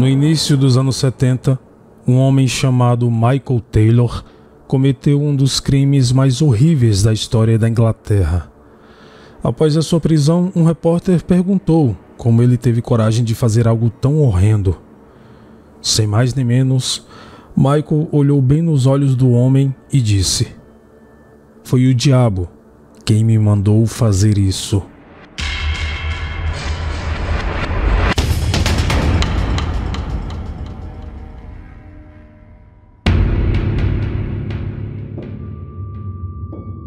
No início dos anos 70, um homem chamado Michael Taylor cometeu um dos crimes mais horríveis da história da Inglaterra. Após a sua prisão, um repórter perguntou como ele teve coragem de fazer algo tão horrendo. Sem mais nem menos, Michael olhou bem nos olhos do homem e disse: Foi o diabo quem me mandou fazer isso.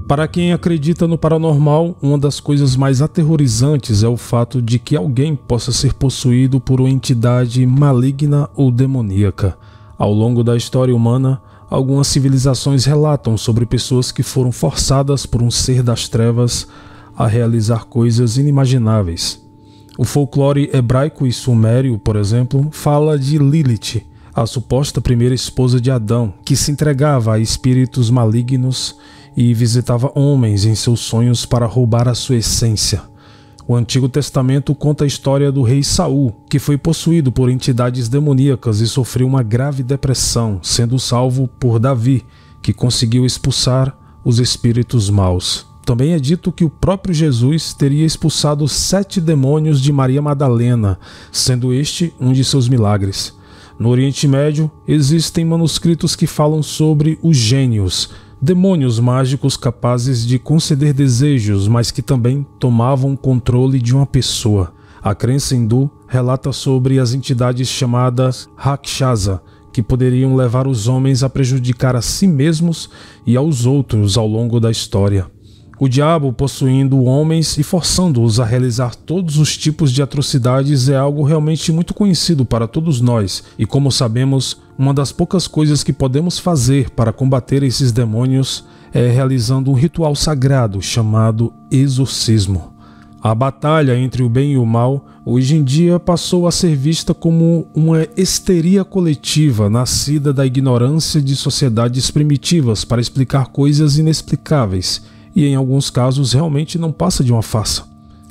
Para quem acredita no paranormal, uma das coisas mais aterrorizantes é o fato de que alguém possa ser possuído por uma entidade maligna ou demoníaca. Ao longo da história humana, algumas civilizações relatam sobre pessoas que foram forçadas por um ser das trevas a realizar coisas inimagináveis. O folclore hebraico e sumério, por exemplo, fala de Lilith, a suposta primeira esposa de Adão, que se entregava a espíritos malignos e visitava homens em seus sonhos para roubar a sua essência. O Antigo Testamento conta a história do rei Saul, que foi possuído por entidades demoníacas e sofreu uma grave depressão, sendo salvo por Davi, que conseguiu expulsar os espíritos maus. Também é dito que o próprio Jesus teria expulsado sete demônios de Maria Madalena, sendo este um de seus milagres. No Oriente Médio, existem manuscritos que falam sobre os gênios, demônios mágicos capazes de conceder desejos, mas que também tomavam controle de uma pessoa. A crença hindu relata sobre as entidades chamadas Rakshasa, que poderiam levar os homens a prejudicar a si mesmos e aos outros ao longo da história o diabo possuindo homens e forçando-os a realizar todos os tipos de atrocidades é algo realmente muito conhecido para todos nós, e como sabemos, uma das poucas coisas que podemos fazer para combater esses demônios é realizando um ritual sagrado chamado exorcismo. A batalha entre o bem e o mal hoje em dia passou a ser vista como uma histeria coletiva nascida da ignorância de sociedades primitivas para explicar coisas inexplicáveis e em alguns casos realmente não passa de uma farsa.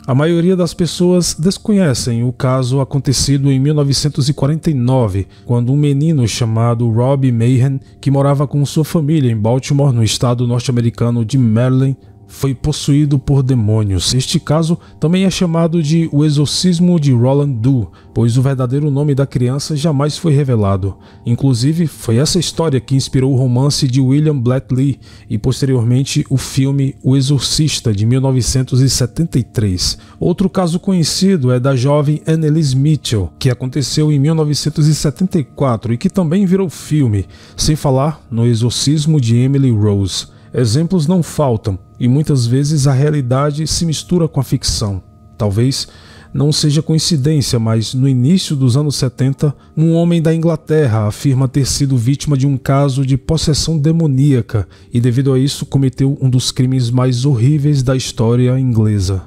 A maioria das pessoas desconhecem o caso acontecido em 1949, quando um menino chamado Rob Mahan, que morava com sua família em Baltimore, no estado norte-americano de Maryland, foi possuído por demônios. Este caso também é chamado de O Exorcismo de Roland Doo, pois o verdadeiro nome da criança jamais foi revelado. Inclusive, foi essa história que inspirou o romance de William Blattley e posteriormente o filme O Exorcista de 1973. Outro caso conhecido é da jovem Annelise Mitchell, que aconteceu em 1974 e que também virou filme, sem falar no Exorcismo de Emily Rose. Exemplos não faltam e muitas vezes a realidade se mistura com a ficção. Talvez não seja coincidência, mas no início dos anos 70, um homem da Inglaterra afirma ter sido vítima de um caso de possessão demoníaca e, devido a isso, cometeu um dos crimes mais horríveis da história inglesa.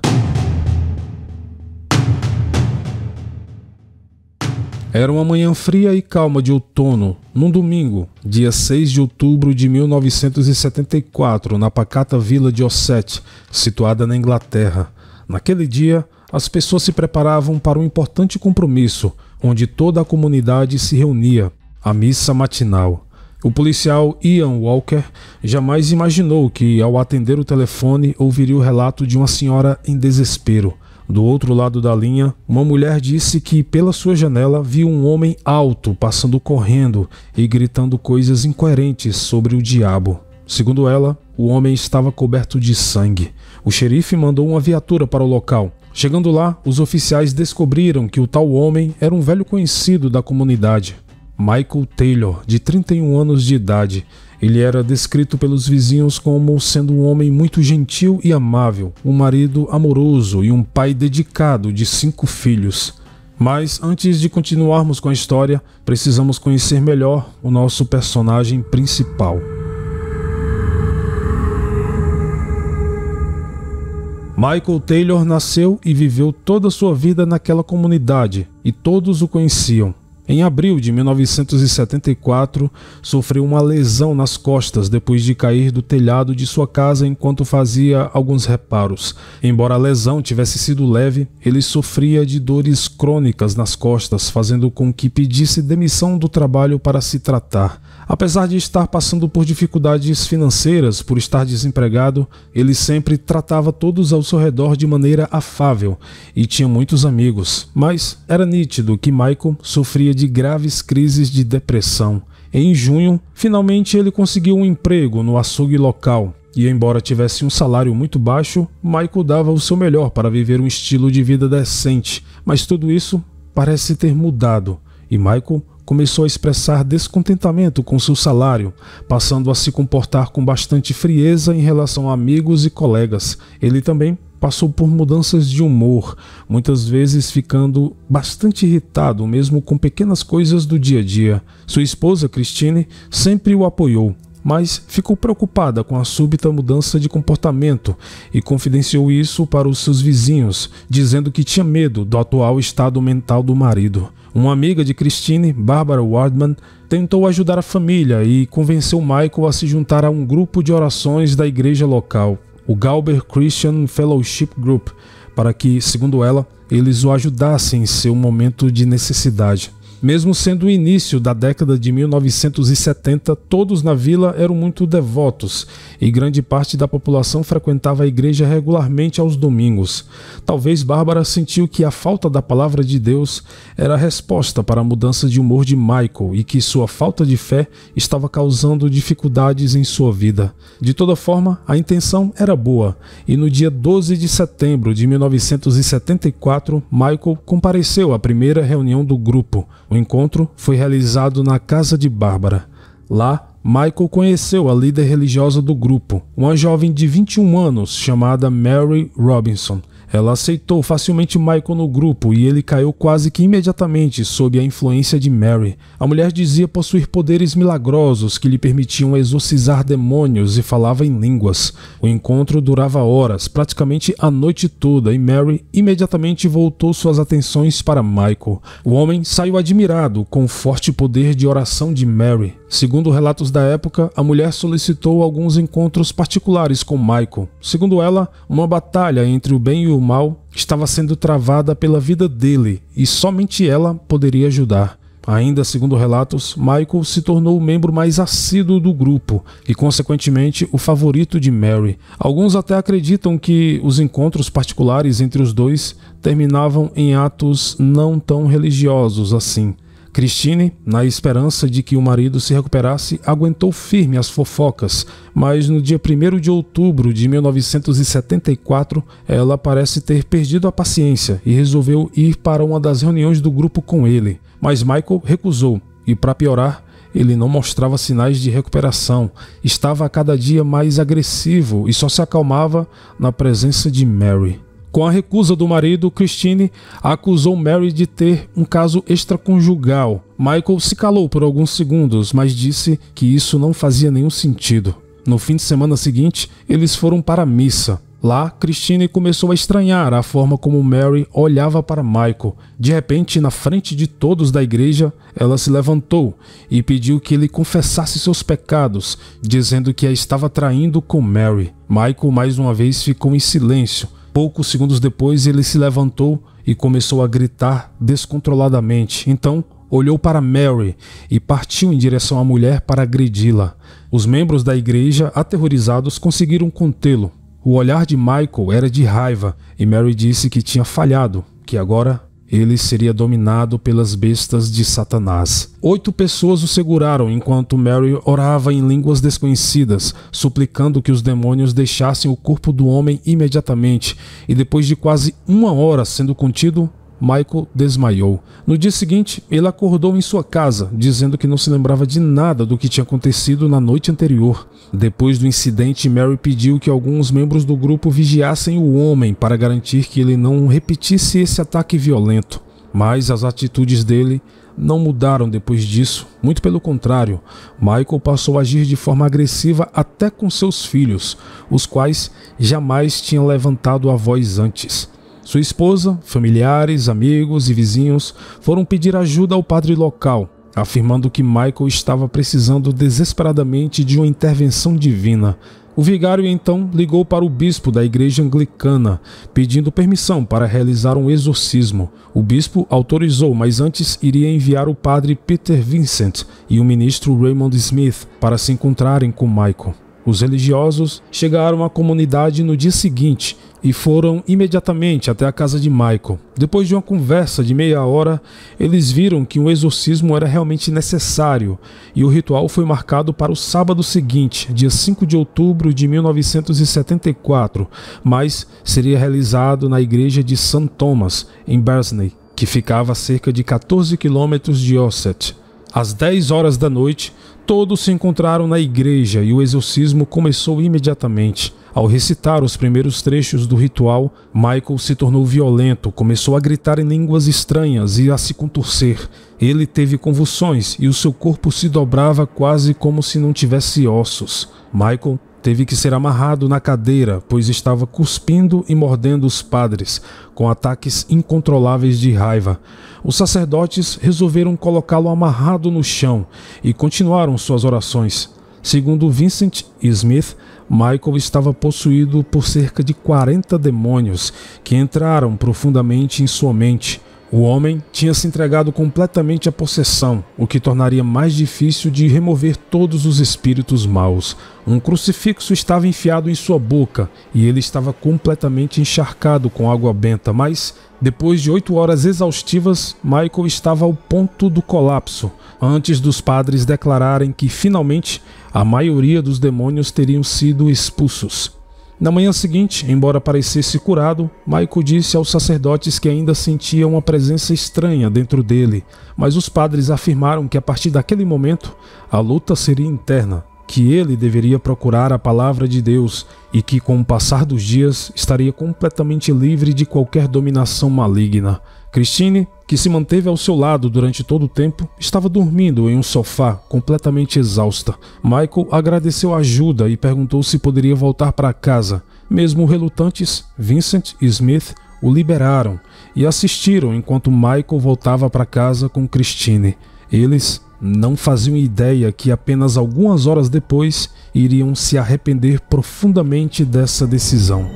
Era uma manhã fria e calma de outono, num domingo, dia 6 de outubro de 1974, na pacata vila de Osset, situada na Inglaterra. Naquele dia, as pessoas se preparavam para um importante compromisso, onde toda a comunidade se reunia, a missa matinal. O policial Ian Walker jamais imaginou que, ao atender o telefone, ouviria o relato de uma senhora em desespero. Do outro lado da linha, uma mulher disse que pela sua janela viu um homem alto passando correndo e gritando coisas incoerentes sobre o diabo. Segundo ela, o homem estava coberto de sangue. O xerife mandou uma viatura para o local. Chegando lá, os oficiais descobriram que o tal homem era um velho conhecido da comunidade. Michael Taylor, de 31 anos de idade. Ele era descrito pelos vizinhos como sendo um homem muito gentil e amável, um marido amoroso e um pai dedicado de cinco filhos. Mas antes de continuarmos com a história, precisamos conhecer melhor o nosso personagem principal. Michael Taylor nasceu e viveu toda a sua vida naquela comunidade, e todos o conheciam. Em abril de 1974, sofreu uma lesão nas costas depois de cair do telhado de sua casa enquanto fazia alguns reparos. Embora a lesão tivesse sido leve, ele sofria de dores crônicas nas costas, fazendo com que pedisse demissão do trabalho para se tratar. Apesar de estar passando por dificuldades financeiras por estar desempregado, ele sempre tratava todos ao seu redor de maneira afável e tinha muitos amigos, mas era nítido que Michael sofria de graves crises de depressão. Em junho, finalmente ele conseguiu um emprego no açougue local. E embora tivesse um salário muito baixo, Michael dava o seu melhor para viver um estilo de vida decente. Mas tudo isso parece ter mudado. E Michael começou a expressar descontentamento com seu salário, passando a se comportar com bastante frieza em relação a amigos e colegas. Ele também passou por mudanças de humor, muitas vezes ficando bastante irritado, mesmo com pequenas coisas do dia a dia. Sua esposa, Christine, sempre o apoiou, mas ficou preocupada com a súbita mudança de comportamento e confidenciou isso para os seus vizinhos, dizendo que tinha medo do atual estado mental do marido. Uma amiga de Christine, Barbara Wardman, tentou ajudar a família e convenceu Michael a se juntar a um grupo de orações da igreja local o Galber Christian Fellowship Group, para que, segundo ela, eles o ajudassem em seu momento de necessidade. Mesmo sendo o início da década de 1970, todos na vila eram muito devotos e grande parte da população frequentava a igreja regularmente aos domingos. Talvez Bárbara sentiu que a falta da palavra de Deus era a resposta para a mudança de humor de Michael e que sua falta de fé estava causando dificuldades em sua vida. De toda forma, a intenção era boa e no dia 12 de setembro de 1974, Michael compareceu à primeira reunião do grupo. O encontro foi realizado na casa de Bárbara. Lá, Michael conheceu a líder religiosa do grupo, uma jovem de 21 anos chamada Mary Robinson. Ela aceitou facilmente Michael no grupo e ele caiu quase que imediatamente sob a influência de Mary. A mulher dizia possuir poderes milagrosos que lhe permitiam exorcizar demônios e falava em línguas. O encontro durava horas, praticamente a noite toda, e Mary imediatamente voltou suas atenções para Michael. O homem saiu admirado com o forte poder de oração de Mary. Segundo relatos da época, a mulher solicitou alguns encontros particulares com Michael. Segundo ela, uma batalha entre o bem e o mal estava sendo travada pela vida dele e somente ela poderia ajudar. Ainda segundo relatos, Michael se tornou o membro mais assíduo do grupo e, consequentemente, o favorito de Mary. Alguns até acreditam que os encontros particulares entre os dois terminavam em atos não tão religiosos assim, Christine, na esperança de que o marido se recuperasse, aguentou firme as fofocas, mas no dia 1 de outubro de 1974, ela parece ter perdido a paciência e resolveu ir para uma das reuniões do grupo com ele. Mas Michael recusou e, para piorar, ele não mostrava sinais de recuperação, estava a cada dia mais agressivo e só se acalmava na presença de Mary. Com a recusa do marido, Christine acusou Mary de ter um caso extraconjugal. Michael se calou por alguns segundos, mas disse que isso não fazia nenhum sentido. No fim de semana seguinte, eles foram para a missa. Lá, Christine começou a estranhar a forma como Mary olhava para Michael. De repente, na frente de todos da igreja, ela se levantou e pediu que ele confessasse seus pecados, dizendo que a estava traindo com Mary. Michael mais uma vez ficou em silêncio, Poucos segundos depois, ele se levantou e começou a gritar descontroladamente. Então, olhou para Mary e partiu em direção à mulher para agredi-la. Os membros da igreja, aterrorizados, conseguiram contê-lo. O olhar de Michael era de raiva e Mary disse que tinha falhado, que agora ele seria dominado pelas bestas de Satanás. Oito pessoas o seguraram enquanto Mary orava em línguas desconhecidas, suplicando que os demônios deixassem o corpo do homem imediatamente, e depois de quase uma hora sendo contido, Michael desmaiou. No dia seguinte, ele acordou em sua casa, dizendo que não se lembrava de nada do que tinha acontecido na noite anterior. Depois do incidente, Mary pediu que alguns membros do grupo vigiassem o homem para garantir que ele não repetisse esse ataque violento. Mas as atitudes dele não mudaram depois disso, muito pelo contrário, Michael passou a agir de forma agressiva até com seus filhos, os quais jamais tinham levantado a voz antes. Sua esposa, familiares, amigos e vizinhos foram pedir ajuda ao padre local, afirmando que Michael estava precisando desesperadamente de uma intervenção divina. O vigário então ligou para o bispo da igreja anglicana, pedindo permissão para realizar um exorcismo. O bispo autorizou, mas antes iria enviar o padre Peter Vincent e o ministro Raymond Smith para se encontrarem com Michael. Os religiosos chegaram à comunidade no dia seguinte e foram imediatamente até a casa de Michael. Depois de uma conversa de meia hora, eles viram que um exorcismo era realmente necessário e o ritual foi marcado para o sábado seguinte, dia 5 de outubro de 1974, mas seria realizado na igreja de St. Thomas, em Bersney, que ficava a cerca de 14 quilômetros de Osset. Às 10 horas da noite, todos se encontraram na igreja e o exorcismo começou imediatamente. Ao recitar os primeiros trechos do ritual, Michael se tornou violento, começou a gritar em línguas estranhas e a se contorcer. Ele teve convulsões e o seu corpo se dobrava quase como se não tivesse ossos. Michael teve que ser amarrado na cadeira, pois estava cuspindo e mordendo os padres, com ataques incontroláveis de raiva. Os sacerdotes resolveram colocá-lo amarrado no chão e continuaram suas orações. Segundo Vincent Smith, Michael estava possuído por cerca de 40 demônios que entraram profundamente em sua mente. O homem tinha se entregado completamente à possessão, o que tornaria mais difícil de remover todos os espíritos maus. Um crucifixo estava enfiado em sua boca e ele estava completamente encharcado com água benta, mas depois de oito horas exaustivas, Michael estava ao ponto do colapso, antes dos padres declararem que finalmente a maioria dos demônios teriam sido expulsos. Na manhã seguinte, embora parecesse curado, Maico disse aos sacerdotes que ainda sentia uma presença estranha dentro dele, mas os padres afirmaram que a partir daquele momento a luta seria interna, que ele deveria procurar a palavra de Deus e que, com o passar dos dias, estaria completamente livre de qualquer dominação maligna. Christine, que se manteve ao seu lado durante todo o tempo, estava dormindo em um sofá, completamente exausta. Michael agradeceu a ajuda e perguntou se poderia voltar para casa. Mesmo relutantes, Vincent e Smith o liberaram e assistiram enquanto Michael voltava para casa com Christine. Eles não faziam ideia que apenas algumas horas depois iriam se arrepender profundamente dessa decisão.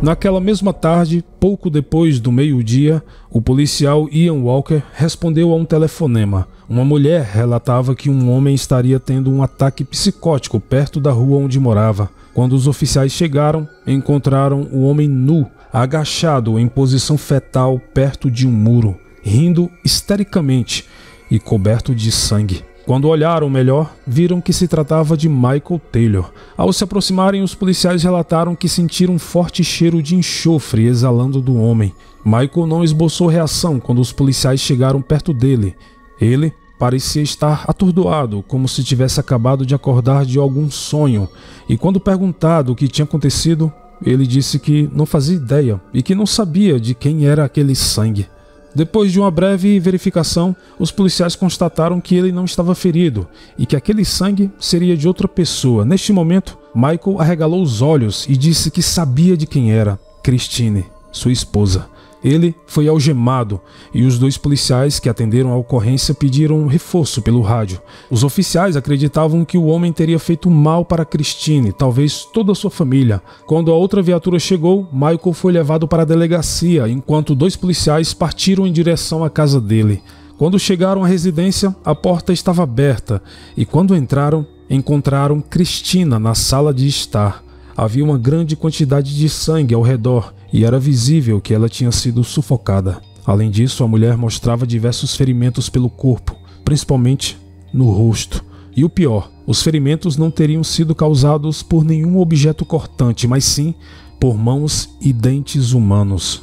Naquela mesma tarde, pouco depois do meio-dia, o policial Ian Walker respondeu a um telefonema. Uma mulher relatava que um homem estaria tendo um ataque psicótico perto da rua onde morava. Quando os oficiais chegaram, encontraram o homem nu, agachado em posição fetal perto de um muro, rindo histericamente e coberto de sangue. Quando olharam melhor, viram que se tratava de Michael Taylor. Ao se aproximarem, os policiais relataram que sentiram um forte cheiro de enxofre exalando do homem. Michael não esboçou reação quando os policiais chegaram perto dele. Ele parecia estar atordoado, como se tivesse acabado de acordar de algum sonho, e quando perguntado o que tinha acontecido, ele disse que não fazia ideia e que não sabia de quem era aquele sangue. Depois de uma breve verificação, os policiais constataram que ele não estava ferido e que aquele sangue seria de outra pessoa. Neste momento, Michael arregalou os olhos e disse que sabia de quem era: Christine, sua esposa. Ele foi algemado e os dois policiais que atenderam a ocorrência pediram um reforço pelo rádio. Os oficiais acreditavam que o homem teria feito mal para Christine, talvez toda a sua família. Quando a outra viatura chegou, Michael foi levado para a delegacia, enquanto dois policiais partiram em direção à casa dele. Quando chegaram à residência, a porta estava aberta e quando entraram, encontraram Cristina na sala de estar. Havia uma grande quantidade de sangue ao redor e era visível que ela tinha sido sufocada. Além disso, a mulher mostrava diversos ferimentos pelo corpo, principalmente no rosto. E o pior, os ferimentos não teriam sido causados por nenhum objeto cortante, mas sim por mãos e dentes humanos.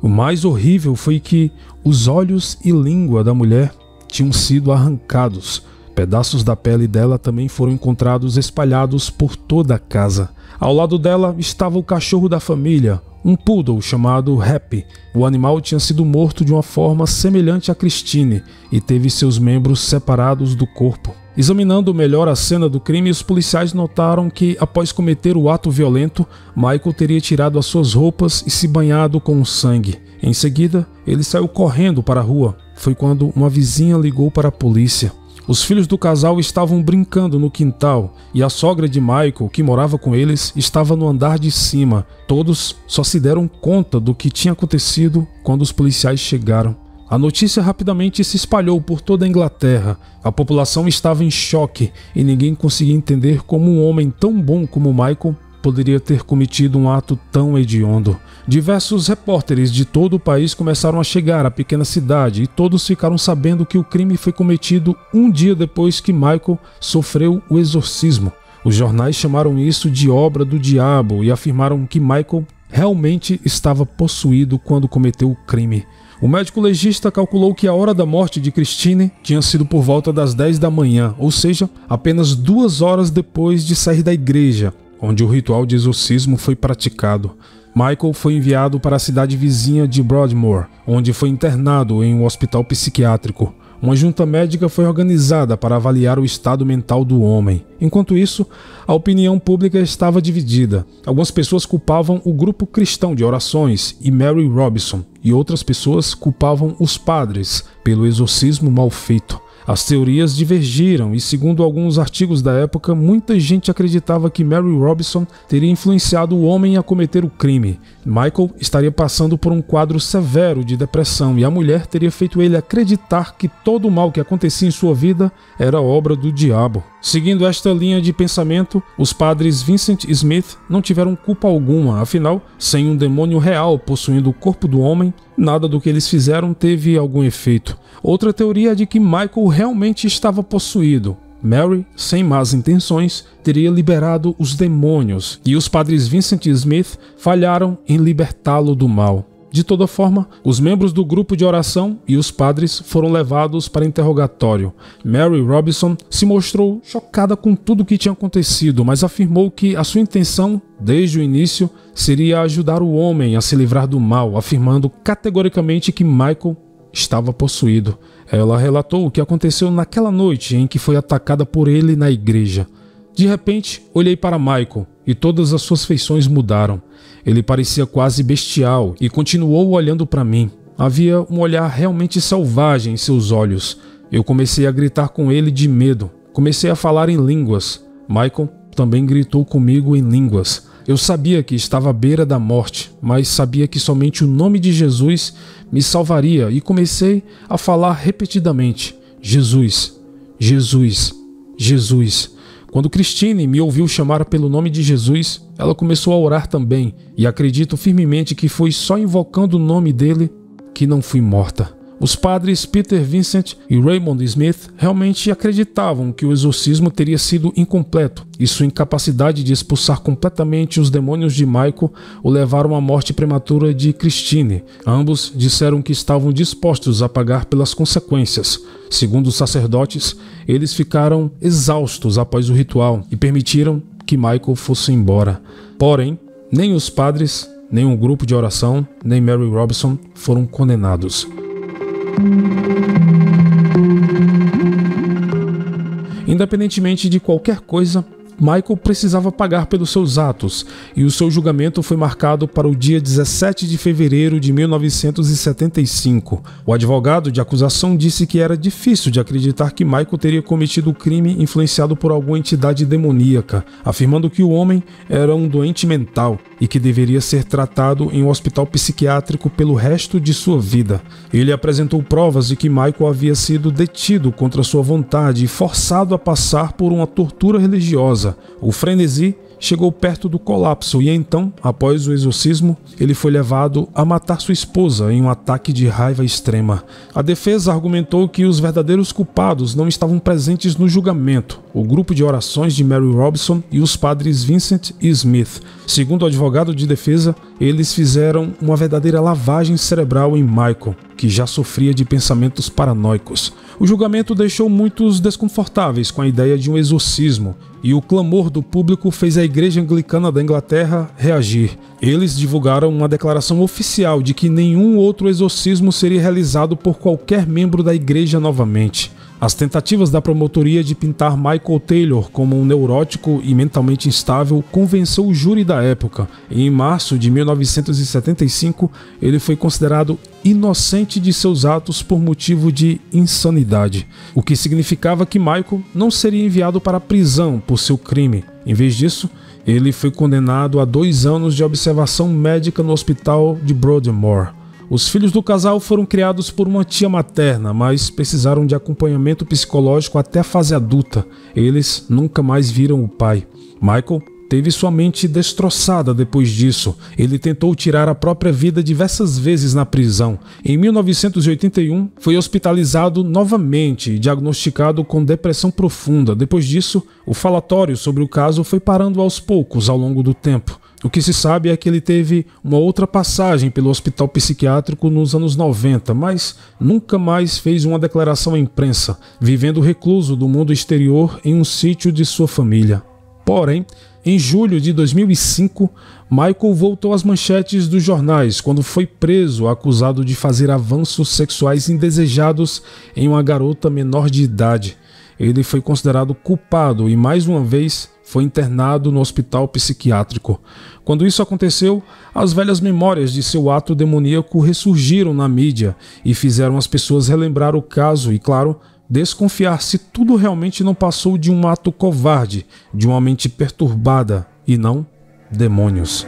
O mais horrível foi que os olhos e língua da mulher tinham sido arrancados. Pedaços da pele dela também foram encontrados espalhados por toda a casa. Ao lado dela estava o cachorro da família, um poodle chamado Happy. O animal tinha sido morto de uma forma semelhante a Christine e teve seus membros separados do corpo. Examinando melhor a cena do crime, os policiais notaram que, após cometer o ato violento, Michael teria tirado as suas roupas e se banhado com o sangue. Em seguida, ele saiu correndo para a rua. Foi quando uma vizinha ligou para a polícia. Os filhos do casal estavam brincando no quintal e a sogra de Michael, que morava com eles, estava no andar de cima. Todos só se deram conta do que tinha acontecido quando os policiais chegaram. A notícia rapidamente se espalhou por toda a Inglaterra. A população estava em choque e ninguém conseguia entender como um homem tão bom como Michael poderia ter cometido um ato tão hediondo. Diversos repórteres de todo o país começaram a chegar à pequena cidade e todos ficaram sabendo que o crime foi cometido um dia depois que Michael sofreu o exorcismo. Os jornais chamaram isso de obra do diabo e afirmaram que Michael realmente estava possuído quando cometeu o crime. O médico legista calculou que a hora da morte de Christine tinha sido por volta das 10 da manhã, ou seja, apenas duas horas depois de sair da igreja, onde o ritual de exorcismo foi praticado. Michael foi enviado para a cidade vizinha de Broadmoor, onde foi internado em um hospital psiquiátrico. Uma junta médica foi organizada para avaliar o estado mental do homem. Enquanto isso, a opinião pública estava dividida. Algumas pessoas culpavam o grupo cristão de orações e Mary Robinson, e outras pessoas culpavam os padres pelo exorcismo mal feito. As teorias divergiram e, segundo alguns artigos da época, muita gente acreditava que Mary Robinson teria influenciado o homem a cometer o crime. Michael estaria passando por um quadro severo de depressão e a mulher teria feito ele acreditar que todo o mal que acontecia em sua vida era obra do diabo. Seguindo esta linha de pensamento, os padres Vincent Smith não tiveram culpa alguma, afinal, sem um demônio real possuindo o corpo do homem, Nada do que eles fizeram teve algum efeito. Outra teoria é de que Michael realmente estava possuído. Mary, sem más intenções, teria liberado os demônios e os padres Vincent e Smith falharam em libertá-lo do mal. De toda forma, os membros do grupo de oração e os padres foram levados para interrogatório. Mary Robinson se mostrou chocada com tudo o que tinha acontecido, mas afirmou que a sua intenção, desde o início, seria ajudar o homem a se livrar do mal, afirmando categoricamente que Michael estava possuído. Ela relatou o que aconteceu naquela noite em que foi atacada por ele na igreja. De repente, olhei para Michael e todas as suas feições mudaram. Ele parecia quase bestial e continuou olhando para mim. Havia um olhar realmente selvagem em seus olhos. Eu comecei a gritar com ele de medo. Comecei a falar em línguas. Michael também gritou comigo em línguas. Eu sabia que estava à beira da morte, mas sabia que somente o nome de Jesus me salvaria e comecei a falar repetidamente: Jesus, Jesus, Jesus. Quando Cristine me ouviu chamar pelo nome de Jesus, ela começou a orar também, e acredito firmemente que foi só invocando o nome dele que não fui morta. Os padres Peter Vincent e Raymond Smith realmente acreditavam que o exorcismo teria sido incompleto e sua incapacidade de expulsar completamente os demônios de Michael o levaram à morte prematura de Christine. Ambos disseram que estavam dispostos a pagar pelas consequências. Segundo os sacerdotes, eles ficaram exaustos após o ritual e permitiram que Michael fosse embora. Porém, nem os padres, nem o um grupo de oração, nem Mary Robson foram condenados. independentemente de qualquer coisa Michael precisava pagar pelos seus atos, e o seu julgamento foi marcado para o dia 17 de fevereiro de 1975. O advogado de acusação disse que era difícil de acreditar que Michael teria cometido o crime influenciado por alguma entidade demoníaca, afirmando que o homem era um doente mental e que deveria ser tratado em um hospital psiquiátrico pelo resto de sua vida. Ele apresentou provas de que Michael havia sido detido contra sua vontade e forçado a passar por uma tortura religiosa causa. O frenesi chegou perto do colapso e então, após o exorcismo, ele foi levado a matar sua esposa em um ataque de raiva extrema. A defesa argumentou que os verdadeiros culpados não estavam presentes no julgamento, o grupo de orações de Mary Robson e os padres Vincent e Smith. Segundo o advogado de defesa, eles fizeram uma verdadeira lavagem cerebral em Michael, que já sofria de pensamentos paranoicos. O julgamento deixou muitos desconfortáveis com a ideia de um exorcismo, e o clamor do público fez a Igreja Anglicana da Inglaterra reagir. Eles divulgaram uma declaração oficial de que nenhum outro exorcismo seria realizado por qualquer membro da igreja novamente. As tentativas da promotoria de pintar Michael Taylor como um neurótico e mentalmente instável convenceu o júri da época. Em março de 1975, ele foi considerado inocente de seus atos por motivo de insanidade, o que significava que Michael não seria enviado para a prisão por seu crime. Em vez disso, ele foi condenado a dois anos de observação médica no hospital de Broadmoor. Os filhos do casal foram criados por uma tia materna, mas precisaram de acompanhamento psicológico até a fase adulta. Eles nunca mais viram o pai. Michael teve sua mente destroçada depois disso. Ele tentou tirar a própria vida diversas vezes na prisão. Em 1981, foi hospitalizado novamente e diagnosticado com depressão profunda. Depois disso, o falatório sobre o caso foi parando aos poucos ao longo do tempo. O que se sabe é que ele teve uma outra passagem pelo hospital psiquiátrico nos anos 90, mas nunca mais fez uma declaração à imprensa, vivendo recluso do mundo exterior em um sítio de sua família. Porém, em julho de 2005, Michael voltou às manchetes dos jornais quando foi preso acusado de fazer avanços sexuais indesejados em uma garota menor de idade. Ele foi considerado culpado e, mais uma vez, foi internado no hospital psiquiátrico. Quando isso aconteceu, as velhas memórias de seu ato demoníaco ressurgiram na mídia e fizeram as pessoas relembrar o caso e, claro, desconfiar se tudo realmente não passou de um ato covarde, de uma mente perturbada e não demônios.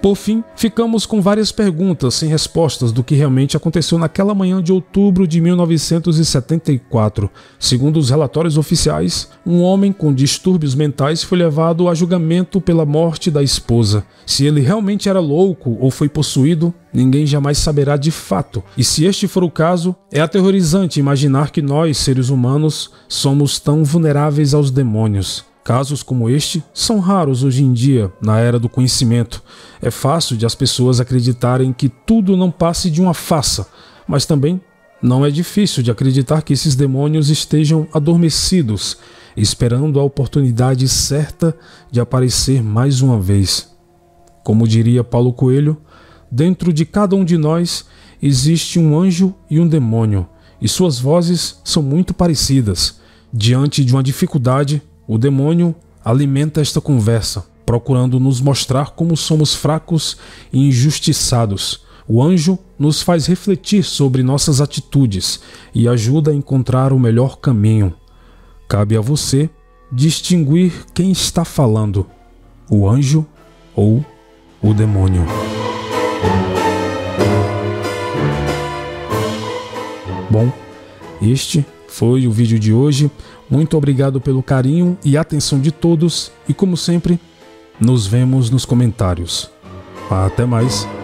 Por fim, ficamos com várias perguntas sem respostas do que realmente aconteceu naquela manhã de outubro de 1974. Segundo os relatórios oficiais, um homem com distúrbios mentais foi levado a julgamento pela morte da esposa. Se ele realmente era louco ou foi possuído, ninguém jamais saberá de fato. E se este for o caso, é aterrorizante imaginar que nós, seres humanos, somos tão vulneráveis aos demônios. Casos como este são raros hoje em dia, na era do conhecimento. É fácil de as pessoas acreditarem que tudo não passe de uma farsa, mas também não é difícil de acreditar que esses demônios estejam adormecidos, esperando a oportunidade certa de aparecer mais uma vez. Como diria Paulo Coelho, dentro de cada um de nós existe um anjo e um demônio, e suas vozes são muito parecidas. Diante de uma dificuldade, o demônio alimenta esta conversa, procurando nos mostrar como somos fracos e injustiçados. O anjo nos faz refletir sobre nossas atitudes e ajuda a encontrar o melhor caminho. Cabe a você distinguir quem está falando: o anjo ou o demônio. Bom, este foi o vídeo de hoje. Muito obrigado pelo carinho e atenção de todos e, como sempre, nos vemos nos comentários. Até mais!